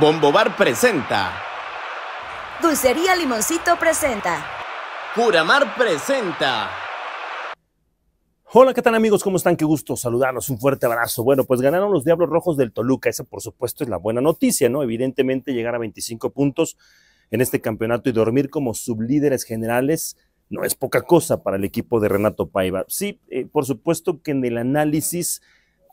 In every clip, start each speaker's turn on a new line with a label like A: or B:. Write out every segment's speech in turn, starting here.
A: Bar presenta. Dulcería Limoncito presenta.
B: Curamar presenta. Hola, ¿qué tal amigos? ¿Cómo están? Qué gusto saludarlos. Un fuerte abrazo. Bueno, pues ganaron los Diablos Rojos del Toluca. Esa, por supuesto, es la buena noticia, ¿no? Evidentemente, llegar a 25 puntos en este campeonato y dormir como sublíderes generales no es poca cosa para el equipo de Renato Paiva. Sí, eh, por supuesto que en el análisis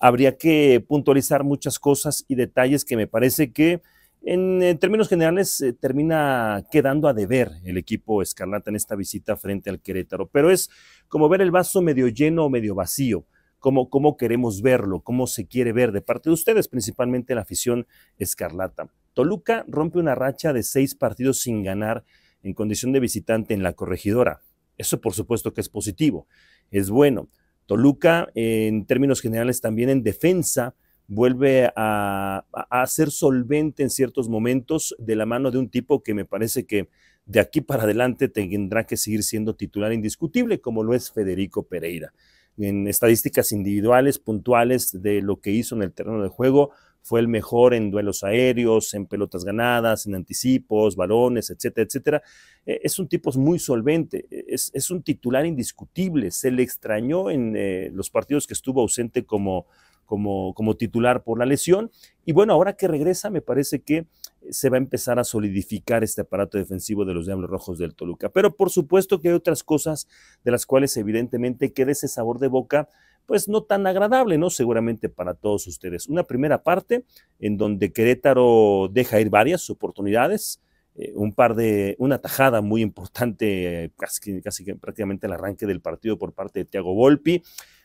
B: habría que puntualizar muchas cosas y detalles que me parece que en, términos generales eh, termina quedando a deber el equipo Escarlata en esta visita frente al Querétaro, pero es como ver el vaso medio lleno o medio vacío. como cómo queremos verlo, cómo se quiere ver de parte de ustedes, principalmente la afición escarlata. Toluca rompe una racha de seis partidos sin ganar en condición de visitante en la corregidora. Eso por supuesto que es positivo, es bueno, Toluca, en términos generales, también en defensa, vuelve a, ser solvente en ciertos momentos de la mano de un tipo que me parece que de aquí para adelante tendrá que seguir siendo titular indiscutible, como lo es Federico Pereira. En estadísticas individuales, puntuales de lo que hizo en el terreno de juego, fue el mejor en duelos aéreos, en pelotas ganadas, en anticipos, balones, etcétera, etcétera. Eh, es un tipo muy solvente, e, es, un titular indiscutible. Se le extrañó en eh, los partidos que estuvo ausente como, como, como, titular por la lesión. Y bueno, ahora que regresa, me parece que se va a empezar a solidificar este aparato defensivo de los Diablos Rojos del Toluca. Pero por supuesto que hay otras cosas de las cuales evidentemente queda ese sabor de boca pues no tan agradable, ¿no? Seguramente para todos ustedes. Una primera parte en donde Querétaro deja ir varias oportunidades, eh, un par de, una tajada muy importante, casi, que prácticamente el arranque del partido por parte de Thiago Volpi,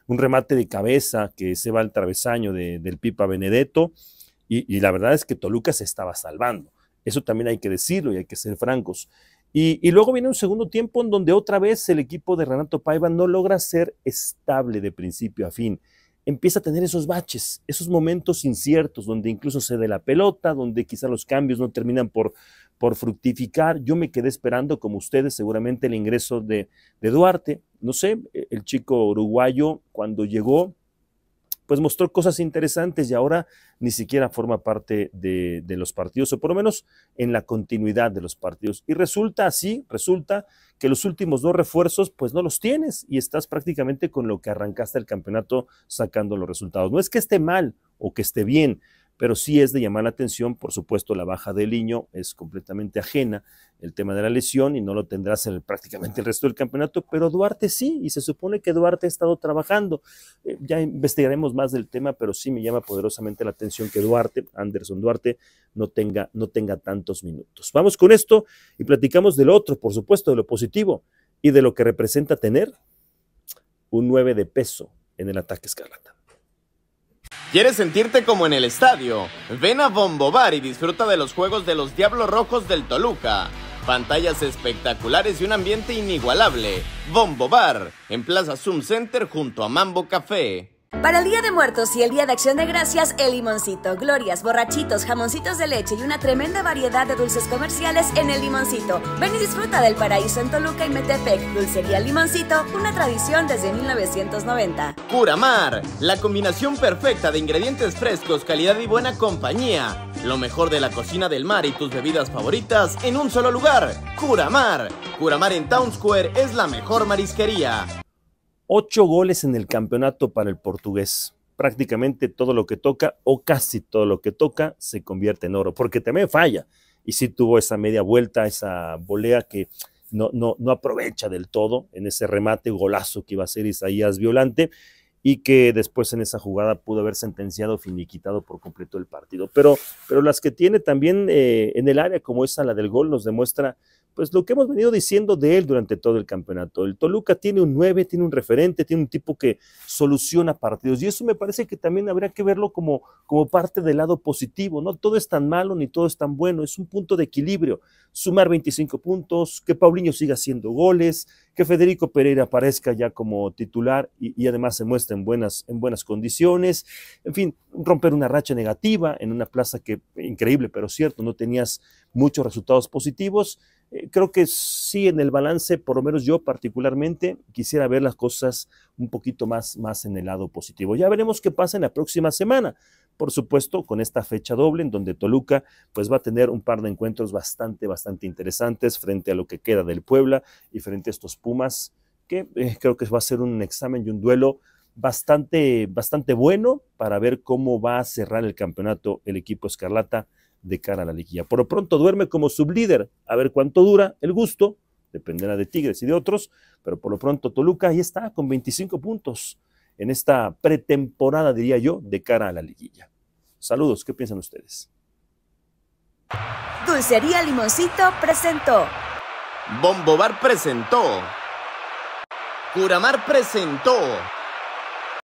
B: un remate de cabeza que se va al travesaño del Pipa Benedetto, y la verdad es que Toluca se estaba salvando. Eso también hay que decirlo y hay que ser francos. Y, luego viene un segundo tiempo en donde otra vez el equipo de Renato Paiva no logra ser estable de principio a fin. Empieza a tener esos baches, esos momentos inciertos, donde incluso se dé la pelota, donde quizá los cambios no terminan por, por fructificar. Yo me quedé esperando, como ustedes, seguramente el ingreso de, de Duarte. No sé, el chico uruguayo cuando llegó pues mostró cosas interesantes y ahora ni siquiera forma parte de, los partidos, o por lo menos en la continuidad de los partidos. Y resulta así, resulta que los últimos dos refuerzos, pues no los tienes y estás prácticamente con lo que arrancaste el campeonato sacando los resultados. No es que esté mal o que esté bien, pero sí es de llamar la atención, por supuesto, la baja del niño es completamente ajena el tema de la lesión y no lo tendrás en prácticamente el resto del campeonato, pero Duarte sí, y se supone que Duarte ha estado trabajando. Eh, ya investigaremos más del tema, pero sí me llama poderosamente la atención que Duarte, Anderson Duarte, no tenga, no tenga tantos minutos. Vamos con esto y platicamos del otro, por supuesto, de lo positivo y de lo que representa tener un 9 de peso en el ataque escarlata.
A: ¿Quieres sentirte como en el
B: estadio? Ven a Bombo
A: Bar y disfruta de los juegos de los Diablos Rojos del Toluca. Pantallas espectaculares y un ambiente inigualable. Bombo Bar, en Plaza Zoom Center junto a Mambo Café. Para el Día de Muertos y el Día de Acción de Gracias, el limoncito, glorias, borrachitos, jamoncitos de leche y una tremenda variedad de dulces comerciales en el limoncito. Ven y disfruta del paraíso en Toluca y Metepec. Dulcería Limoncito, una tradición desde 1990. Mar, la combinación perfecta de ingredientes frescos, calidad y buena compañía. Lo mejor de la cocina del mar y tus bebidas favoritas en un solo lugar. Cura Mar. Cura Mar en Town Square es la mejor marisquería.
B: Ocho goles en el campeonato para el portugués. Prácticamente todo lo que toca, o casi todo lo que toca, se convierte en oro, porque también falla. Y sí tuvo esa media vuelta, esa volea que no, no, no aprovecha del todo en ese remate, golazo que iba a ser Isaías Violante y que después en esa jugada pudo haber sentenciado, finiquitado por completo el partido. Pero, pero las que tiene también eh, en el área, como esa, la del gol, nos demuestra pues lo que hemos venido diciendo de él durante todo el campeonato. El Toluca tiene un 9, tiene un referente, tiene un tipo que soluciona partidos y eso me parece que también habría que verlo como, como parte del lado positivo, no todo es tan malo ni todo es tan bueno, es un punto de equilibrio, sumar 25 puntos, que Paulinho siga haciendo goles, que Federico Pereira aparezca ya como titular y, y además se muestre en buenas, en buenas condiciones, en fin, romper una racha negativa en una plaza que, increíble, pero cierto, no tenías muchos resultados positivos. Eh, creo que sí, en el balance, por lo menos yo particularmente, quisiera ver las cosas un poquito más, más en el lado positivo. Ya veremos qué pasa en la próxima semana por supuesto, con esta fecha doble en donde Toluca pues va a tener un par de encuentros bastante, bastante interesantes frente a lo que queda del Puebla y frente a estos Pumas, que eh, creo que va a ser un examen y un duelo bastante, bastante bueno para ver cómo va a cerrar el campeonato el equipo Escarlata de cara a la liguilla. Por lo pronto duerme como sublíder, a ver cuánto dura el gusto, dependerá de Tigres y de otros, pero por lo pronto Toluca ahí está con 25 puntos en esta pretemporada, diría yo, de cara a la liguilla. Saludos, ¿qué piensan ustedes?
A: Dulcería Limoncito presentó.
B: Bombobar
A: presentó. Curamar presentó.